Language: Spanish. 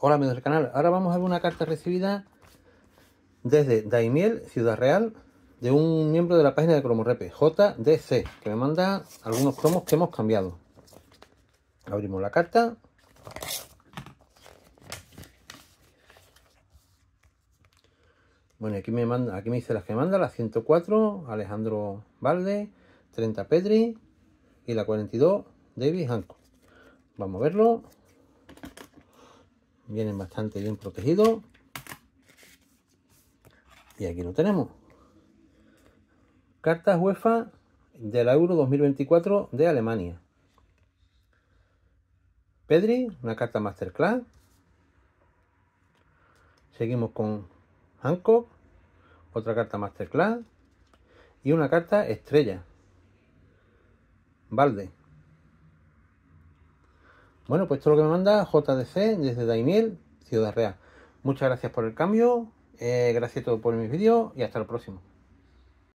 Hola amigos del canal, ahora vamos a ver una carta recibida desde Daimiel, Ciudad Real, de un miembro de la página de Cromorepe, JDC, que me manda algunos cromos que hemos cambiado. Abrimos la carta. Bueno, aquí me manda, aquí me dice las que manda, la 104, Alejandro Valde, 30 Pedri y la 42, David Hancock. Vamos a verlo vienen bastante bien protegidos y aquí lo tenemos cartas UEFA del Euro 2024 de Alemania Pedri, una carta masterclass seguimos con Hancock otra carta masterclass y una carta estrella Valde bueno, pues todo lo que me manda JDC desde Daimiel, Ciudad Real. Muchas gracias por el cambio, eh, gracias a todos por mis vídeos y hasta el próximo.